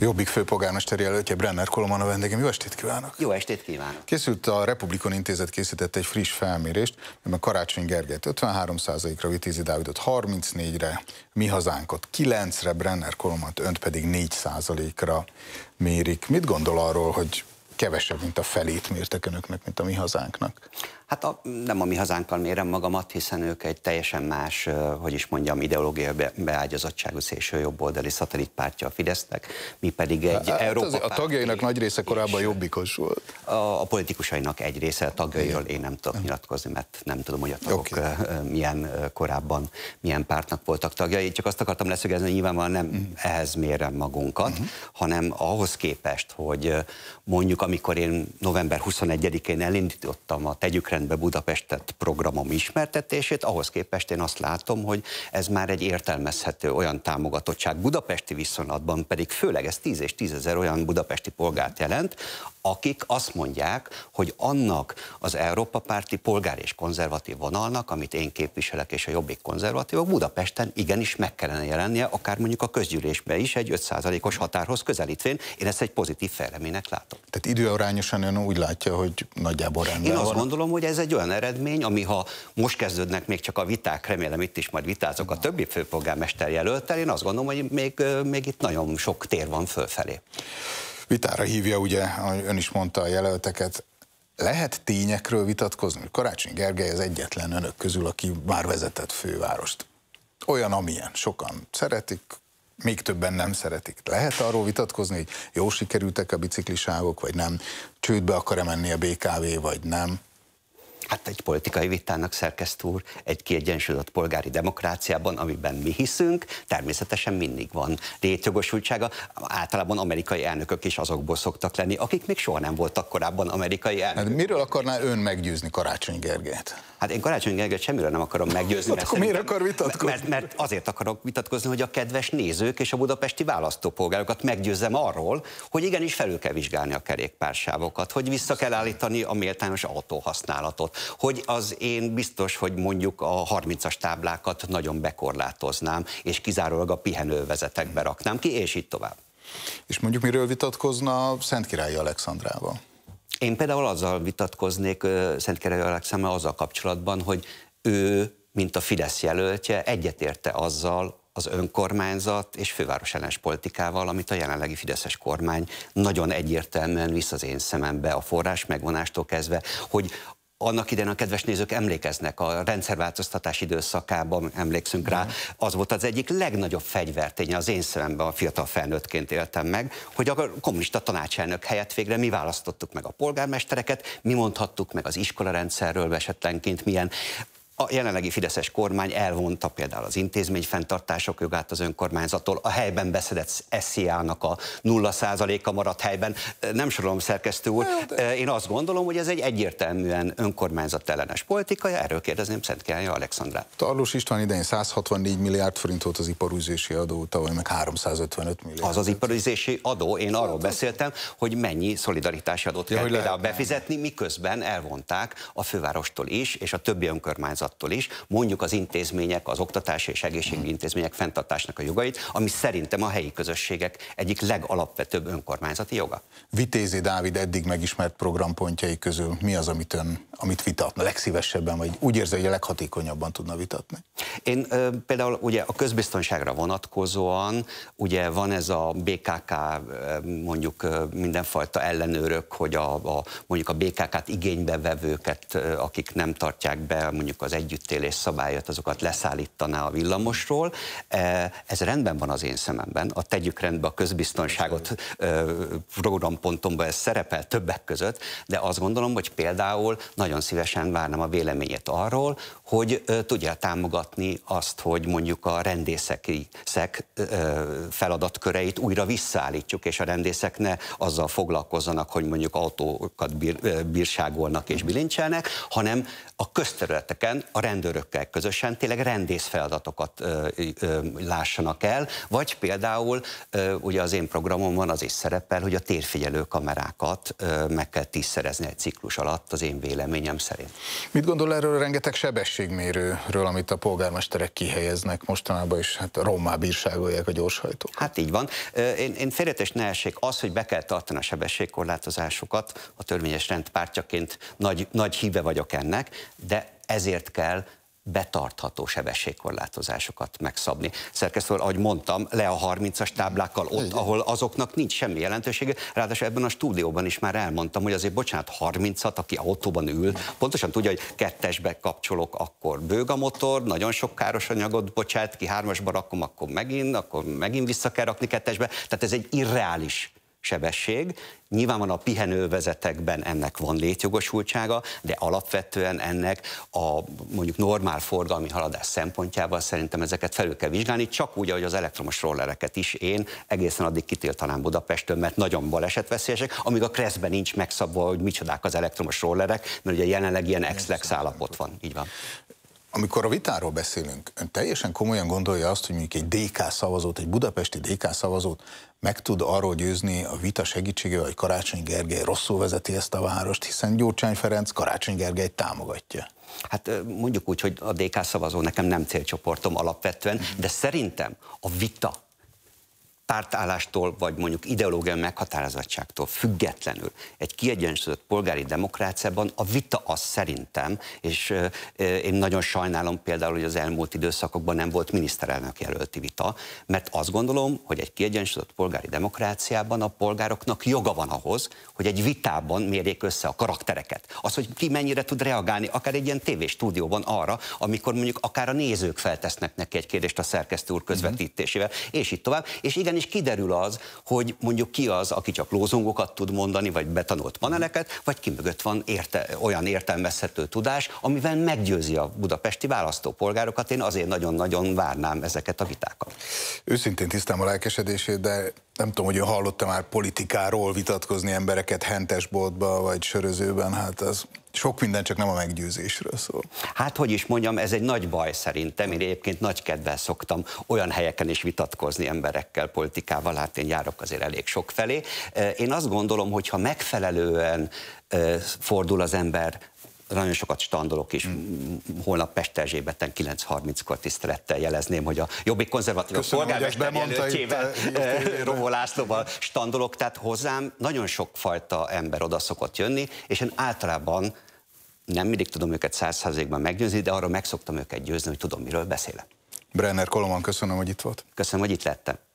Jobbik főpolgármester jelöltje Brenner Koloman a vendégem. Jó estét kívánok! Jó estét kívánok! Készült a Republikon Intézet készített egy friss felmérést, mert Karácsony Gergelyt 53%-ra, Vitézi Dávidot 34-re, Mi Hazánkot 9-re, Brenner Kolomant önt pedig 4%-ra mérik. Mit gondol arról, hogy kevesebb, mint a felét mértek önöknek, mint a Mi Hazánknak? Hát a, nem a mi hazánkkal mérem magamat, hiszen ők egy teljesen más, hogy is mondjam, ideológiai be, beágyazottságú szélső jobboldali szatellitpártja a Fidesznek, mi pedig egy hát, hát Európa A tagjainak nagy része korábban jobbikos volt. A, a politikusainak egy része, a tagjairól én nem tudok nyilatkozni, mert nem tudom, hogy a tagok okay. milyen korábban, milyen pártnak voltak tagjai. Csak azt akartam leszögezni, hogy nyilvánvalóan nem mm. ehhez mérem magunkat, mm-hmm. hanem ahhoz képest, hogy mondjuk amikor én november 21-én elindítottam a Tegyükre menetrendbe Budapestet programom ismertetését, ahhoz képest én azt látom, hogy ez már egy értelmezhető olyan támogatottság budapesti viszonylatban, pedig főleg ez 10 és 10 ezer olyan budapesti polgárt jelent, akik azt mondják, hogy annak az Európa párti polgár és konzervatív vonalnak, amit én képviselek és a jobbik konzervatívok, Budapesten igenis meg kellene jelennie, akár mondjuk a közgyűlésben is egy 5%-os határhoz közelítvén. Én ezt egy pozitív fejleménynek látom. Tehát időarányosan ön úgy látja, hogy nagyjából rendben Én azt van. gondolom, hogy ez egy olyan eredmény, ami ha most kezdődnek még csak a viták, remélem itt is majd vitázok a többi főpolgármester jelöltel, én azt gondolom, hogy még, még itt nagyon sok tér van fölfelé vitára hívja, ugye, ahogy ön is mondta a jelölteket, lehet tényekről vitatkozni? Karácsony Gergely az egyetlen önök közül, aki már vezetett fővárost. Olyan, amilyen. Sokan szeretik, még többen nem szeretik. Lehet arról vitatkozni, hogy jó sikerültek a biciklisávok, vagy nem, csődbe akar-e menni a BKV, vagy nem. Hát egy politikai vitának szerkesztő úr, egy kiegyensúlyozott polgári demokráciában, amiben mi hiszünk, természetesen mindig van létjogosultsága. Általában amerikai elnökök is azokból szoktak lenni, akik még soha nem voltak korábban amerikai elnökök. Hát miről akarná ön meggyőzni Karácsony Gergelyt? Hát én Karácsony Gergelyt semmiről nem akarom meggyőzni. Hát akkor miért akar vitatkozni? Mert, mert azért akarok vitatkozni, hogy a kedves nézők és a budapesti választópolgárokat meggyőzzem arról, hogy igenis felül kell vizsgálni a kerékpársávokat, hogy vissza kell állítani a méltányos autóhasználatot dolog. Hogy az én biztos, hogy mondjuk a 30-as táblákat nagyon bekorlátoznám, és kizárólag a pihenővezetekbe raknám ki, és így tovább. És mondjuk miről vitatkozna Szentkirályi Alexandrával? Én például azzal vitatkoznék Szentkirályi Alexandrával azzal kapcsolatban, hogy ő, mint a Fidesz jelöltje, egyetérte azzal, az önkormányzat és főváros ellenes politikával, amit a jelenlegi Fideszes kormány nagyon egyértelműen visz az én szemembe a forrás megvonástól kezdve, hogy annak idején a kedves nézők emlékeznek, a rendszerváltoztatás időszakában emlékszünk rá, mhm. az volt az egyik legnagyobb fegyvertény az én szememben, a fiatal felnőttként éltem meg, hogy a kommunista tanácselnök helyett végre mi választottuk meg a polgármestereket, mi mondhattuk meg az iskolarendszerről esetlenként milyen a jelenlegi Fideszes kormány elvonta például az intézmény fenntartások jogát az önkormányzattól, a helyben beszedett SZIA-nak a 0%-a maradt helyben. Nem sorolom, szerkesztő úr, hát, én azt gondolom, hogy ez egy egyértelműen önkormányzat ellenes politika, erről kérdezném Szent Király Alexandrát. Tarlós István idején 164 milliárd forint volt az iparűzési adó, tavaly meg 355 milliárd. Az az iparűzési adó, én hát, arról beszéltem, hogy mennyi szolidaritási adót ja, kell például befizetni, miközben elvonták a fővárostól is, és a többi önkormányzat kormányzattól is, mondjuk az intézmények, az oktatási és egészségügyi intézmények fenntartásnak a jogait, ami szerintem a helyi közösségek egyik legalapvetőbb önkormányzati joga. Vitézi Dávid eddig megismert programpontjai közül mi az, amit ön, amit vitatna legszívesebben, vagy úgy érzi, hogy a leghatékonyabban tudna vitatni? Én ö, például ugye a közbiztonságra vonatkozóan, ugye van ez a BKK mondjuk mindenfajta ellenőrök, hogy a, a mondjuk a BKK-t igénybe vevőket, akik nem tartják be mondjuk az együttélés szabályát, azokat leszállítaná a villamosról. E, ez rendben van az én szememben. A tegyük rendbe a közbiztonságot programpontomban ez szerepel többek között, de azt gondolom, hogy például nagyon szívesen várnám a véleményét arról, hogy tudja támogatni azt, hogy mondjuk a rendészek feladatköreit újra visszaállítjuk, és a rendészek ne azzal foglalkozzanak, hogy mondjuk autókat bírságolnak és bilincselnek, hanem a közterületeken a rendőrökkel közösen tényleg rendész ö, lássanak el, vagy például ugye az én programomban az is szerepel, hogy a térfigyelő kamerákat meg kell tízszerezni egy ciklus alatt az én véleményem szerint. Mit gondol erről a rengeteg sebességmérőről, amit a polgármesterek kihelyeznek mostanában, és hát rommá bírságolják a gyorshajtók? Hát így van. Én, én félretes ne essék az, hogy be kell tartani a sebességkorlátozásokat, a törvényes rendpártjaként nagy, nagy híve vagyok ennek, de ezért kell betartható sebességkorlátozásokat megszabni. Szerkesztőről, ahogy mondtam, le a 30-as táblákkal ott, ahol azoknak nincs semmi jelentősége. Ráadásul ebben a stúdióban is már elmondtam, hogy azért bocsánat, 30-at, aki autóban ül, pontosan tudja, hogy kettesbe kapcsolok, akkor bőg a motor, nagyon sok káros anyagot bocsát ki, hármasba rakom, akkor megint, akkor megint vissza kell rakni kettesbe. Tehát ez egy irreális sebesség. nyilván van a pihenővezetekben ennek van létjogosultsága, de alapvetően ennek a mondjuk normál forgalmi haladás szempontjával szerintem ezeket felül kell vizsgálni, csak úgy, ahogy az elektromos rollereket is én egészen addig kitiltanám Budapestön, mert nagyon balesetveszélyesek, amíg a kreszben nincs megszabva, hogy micsodák az elektromos rollerek, mert ugye jelenleg ilyen ex állapot van. Így van amikor a vitáról beszélünk, ön teljesen komolyan gondolja azt, hogy mondjuk egy DK szavazót, egy budapesti DK szavazót meg tud arról győzni a vita segítségével, hogy Karácsony Gergely rosszul vezeti ezt a várost, hiszen Gyurcsány Ferenc Karácsony Gergely támogatja. Hát mondjuk úgy, hogy a DK szavazó nekem nem célcsoportom alapvetően, de szerintem a vita pártállástól, vagy mondjuk ideológiai meghatározottságtól függetlenül egy kiegyensúlyozott polgári demokráciában a vita az szerintem, és én nagyon sajnálom például, hogy az elmúlt időszakokban nem volt miniszterelnök jelölti vita, mert azt gondolom, hogy egy kiegyensúlyozott polgári demokráciában a polgároknak joga van ahhoz, hogy egy vitában mérjék össze a karaktereket. Az, hogy ki mennyire tud reagálni, akár egy ilyen tévéstúdióban arra, amikor mondjuk akár a nézők feltesznek neki egy kérdést a szerkesztő úr mhm. közvetítésével, és így tovább. És igen, is kiderül az, hogy mondjuk ki az, aki csak lózongokat tud mondani, vagy betanult paneleket, vagy ki mögött van érte, olyan értelmezhető tudás, amivel meggyőzi a budapesti választópolgárokat. Én azért nagyon-nagyon várnám ezeket a vitákat. Őszintén tisztám a lelkesedését, de nem tudom, hogy hallottam hallotta már politikáról vitatkozni embereket hentesboltba vagy sörözőben, hát az sok minden csak nem a meggyőzésről szól. Hát, hogy is mondjam, ez egy nagy baj szerintem. Én egyébként nagy kedvel szoktam olyan helyeken is vitatkozni emberekkel, politikával, hát én járok azért elég sok felé. Én azt gondolom, hogy ha megfelelően fordul az ember nagyon sokat standolok is. hmm. Holnap Pest 9.30-kor tisztelettel jelezném, hogy a jobbik konzervatív polgármester jelöltjével eh, eh, Rovó Lászlóval standolok, tehát hozzám nagyon sokfajta ember oda szokott jönni, és én általában nem mindig tudom őket százszerzékben meggyőzni, de arra megszoktam őket győzni, hogy tudom, miről beszélek. Brenner Koloman, köszönöm, hogy itt volt. Köszönöm, hogy itt lettem.